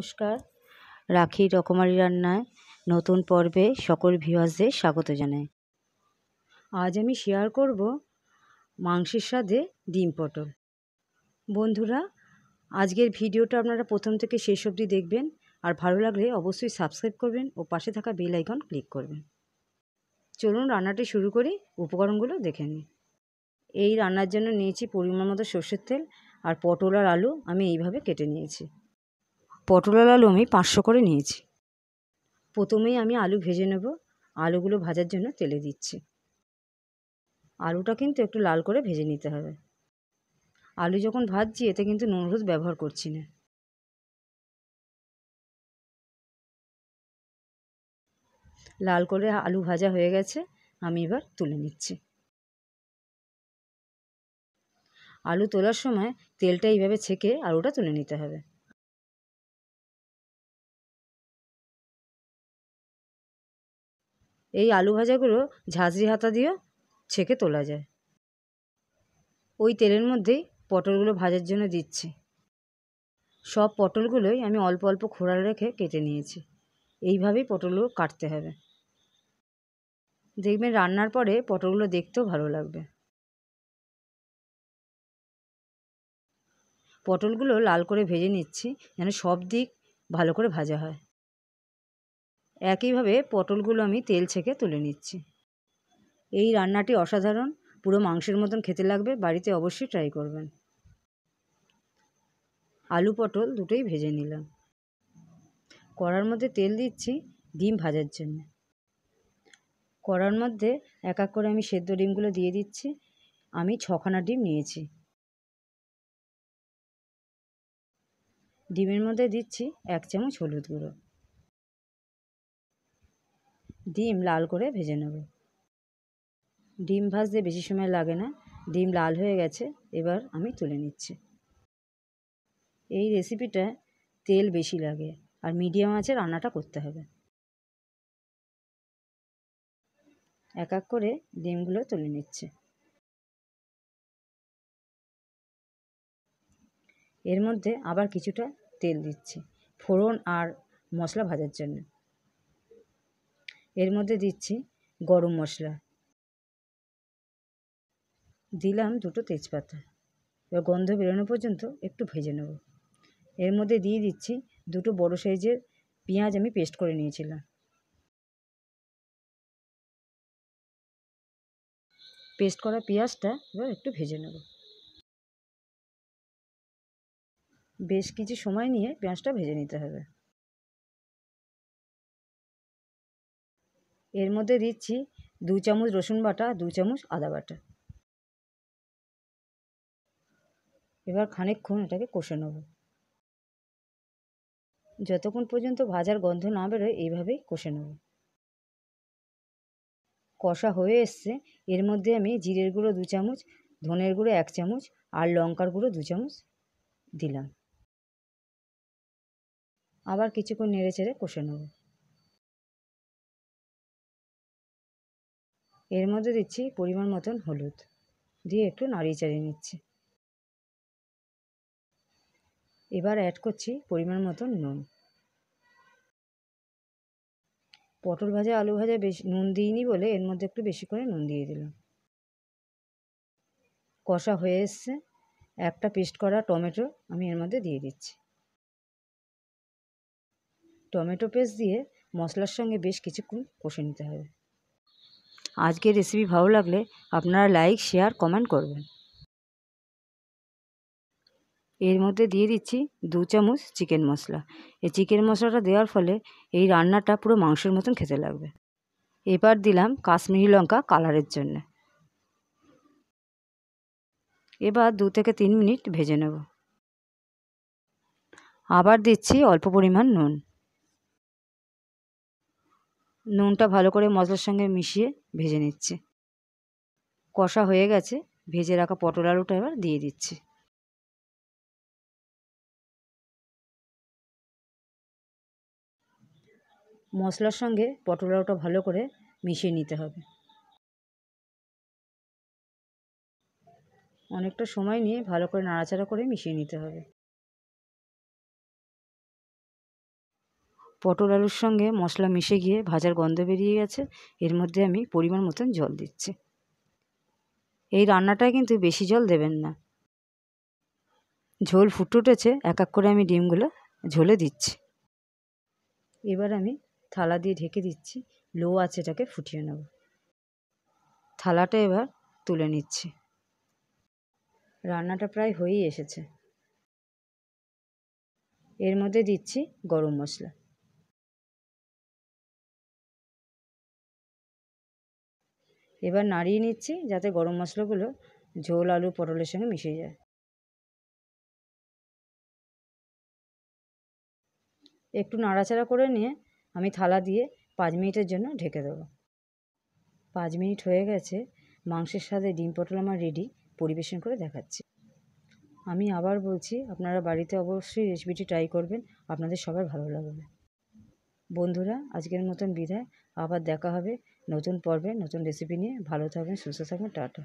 নমস্কার রাখি রকমারি রান্নায় নতুন পর্বে সকল ভিওয়ার্সদের স্বাগত জানাই আজ আমি শেয়ার করব মাংসের স্বাদে ডিম পটল বন্ধুরা আজকের ভিডিওটা আপনারা প্রথম থেকে শেষ অবধি দেখবেন আর ভালো লাগলে অবশ্যই সাবস্ক্রাইব করবেন ও পাশে থাকা বেল আইকন ক্লিক করবেন চলুন রান্নাটি শুরু করি উপকরণগুলো দেখে নিই এই রান্নার জন্য নিয়েছি পরিমাণ মতো সর্ষের তেল আর পটল আর আলু আমি এইভাবে কেটে নিয়েছি পটল আর আলু আমি পাঁচশো করে নিয়েছি প্রথমেই আমি আলু ভেজে নেব আলুগুলো ভাজার জন্য তেলে দিচ্ছি আলুটা কিন্তু একটু লাল করে ভেজে নিতে হবে আলু যখন ভাজছি এতে কিন্তু নুন হলুদ ব্যবহার করছি না লাল করে আলু ভাজা হয়ে গেছে আমি এবার তুলে নিচ্ছি আলু তোলার সময় তেলটা এইভাবে ছেঁকে আলুটা তুলে নিতে হবে এই আলু ভাজাগুলো ঝাঁঝরি হাতা দিয়েও ছেঁকে তোলা যায় ওই তেলের মধ্যেই পটলগুলো ভাজার জন্য দিচ্ছি সব পটলগুলোই আমি অল্প অল্প খোড়া রেখে কেটে নিয়েছি এইভাবেই পটলগুলো কাটতে হবে দেখবেন রান্নার পরে পটলগুলো দেখতেও ভালো লাগবে পটলগুলো লাল করে ভেজে নিচ্ছি যেন সব দিক ভালো করে ভাজা হয় একইভাবে পটলগুলো আমি তেল ছেঁকে তুলে নিচ্ছি এই রান্নাটি অসাধারণ পুরো মাংসের মতন খেতে লাগবে বাড়িতে অবশ্যই ট্রাই করবেন আলু পটল দুটোই ভেজে নিলাম কড়ার মধ্যে তেল দিচ্ছি ডিম ভাজার জন্য কড়ার মধ্যে এক এক করে আমি সেদ্ধ ডিমগুলো দিয়ে দিচ্ছি আমি ছখানা ডিম নিয়েছি ডিমের মধ্যে দিচ্ছি এক চামচ হলুদ গুঁড়ো ডিম লাল করে ভেজে নেব ডিম ভাজতে বেশি সময় লাগে না ডিম লাল হয়ে গেছে এবার আমি তুলে নিচ্ছি এই রেসিপিটা তেল বেশি লাগে আর মিডিয়াম আঁচে রান্নাটা করতে হবে এক এক করে ডিমগুলো তুলে নিচ্ছে এর মধ্যে আবার কিছুটা তেল দিচ্ছে ফোড়ন আর মশলা ভাজার জন্য এর মধ্যে দিচ্ছি গরম মশলা দিলাম দুটো তেজপাতা এবার গন্ধ বেরোনো পর্যন্ত একটু ভেজে নেব এর মধ্যে দিয়ে দিচ্ছি দুটো বড় সাইজের পেঁয়াজ আমি পেস্ট করে নিয়েছিলাম পেস্ট করা পেঁয়াজটা এবার একটু ভেজে নেব বেশ কিছু সময় নিয়ে পেঁয়াজটা ভেজে নিতে হবে এর মধ্যে দিচ্ছি দু চামচ রসুন বাটা দু চামচ আদা বাটা এবার খানিকক্ষণ এটাকে কষে নেব যতক্ষণ পর্যন্ত ভাজার গন্ধ না বেরোয় এইভাবেই কষে নেব কষা হয়ে এসছে এর মধ্যে আমি জিরের গুঁড়ো দু চামচ ধনের গুঁড়ো এক চামচ আর লঙ্কার গুঁড়ো দু চামচ দিলাম আবার কিছুক্ষণ নেড়ে চেড়ে কষে নেব এর মধ্যে দিচ্ছি পরিমাণ মতন হলুদ দিয়ে একটু নাড়িয়ে চাড়িয়ে নিচ্ছি এবার অ্যাড করছি পরিমাণ মতন নুন পটল ভাজা আলু ভাজা বেশ নুন দিইনি বলে এর মধ্যে একটু বেশি করে নুন দিয়ে দিলাম কষা হয়ে এসছে একটা পেস্ট করা টমেটো আমি এর মধ্যে দিয়ে দিচ্ছি টমেটো পেস্ট দিয়ে মশলার সঙ্গে বেশ কিছুক্ষণ কষে নিতে হবে আজকের রেসিপি ভালো লাগলে আপনারা লাইক শেয়ার কমেন্ট করবেন এর মধ্যে দিয়ে দিচ্ছি দু চামচ চিকেন মশলা এই চিকেন মশলাটা দেওয়ার ফলে এই রান্নাটা পুরো মাংসের মতন খেতে লাগবে এবার দিলাম কাশ্মীরি লঙ্কা কালারের জন্য এবার দু থেকে তিন মিনিট ভেজে নেব আবার দিচ্ছি অল্প পরিমাণ নুন নুনটা ভালো করে মশলার সঙ্গে মিশিয়ে ভেজে নিচ্ছে কষা হয়ে গেছে ভেজে রাখা পটল আলুটা এবার দিয়ে দিচ্ছে মশলার সঙ্গে পটল আলুটা ভালো করে মিশিয়ে নিতে হবে অনেকটা সময় নিয়ে ভালো করে নাড়াচাড়া করে মিশিয়ে নিতে হবে পটল আলুর সঙ্গে মশলা মিশে গিয়ে ভাজার গন্ধ বেরিয়ে গেছে এর মধ্যে আমি পরিমাণ মতন জল দিচ্ছি এই রান্নাটায় কিন্তু বেশি জল দেবেন না ঝোল ফুটে উঠেছে এক এক করে আমি ডিমগুলো ঝোলে দিচ্ছি এবার আমি থালা দিয়ে ঢেকে দিচ্ছি লো আছে এটাকে ফুটিয়ে নেব থালাটা এবার তুলে নিচ্ছি রান্নাটা প্রায় হয়েই এসেছে এর মধ্যে দিচ্ছি গরম মশলা এবার নাড়িয়ে নিচ্ছি যাতে গরম মশলাগুলো ঝোল আলু পটলের সঙ্গে মিশে যায় একটু নাড়াচাড়া করে নিয়ে আমি থালা দিয়ে পাঁচ মিনিটের জন্য ঢেকে দেবো পাঁচ মিনিট হয়ে গেছে মাংসের সাথে ডিম পটল আমার রেডি পরিবেশন করে দেখাচ্ছি আমি আবার বলছি আপনারা বাড়িতে অবশ্যই রেসিপিটি ট্রাই করবেন আপনাদের সবার ভালো লাগবে বন্ধুরা আজকের মতন বিদায় আবার দেখা হবে নতুন পর্বে নতুন রেসিপি নিয়ে ভালো থাকবেন সুস্থ থাকবেন টাটা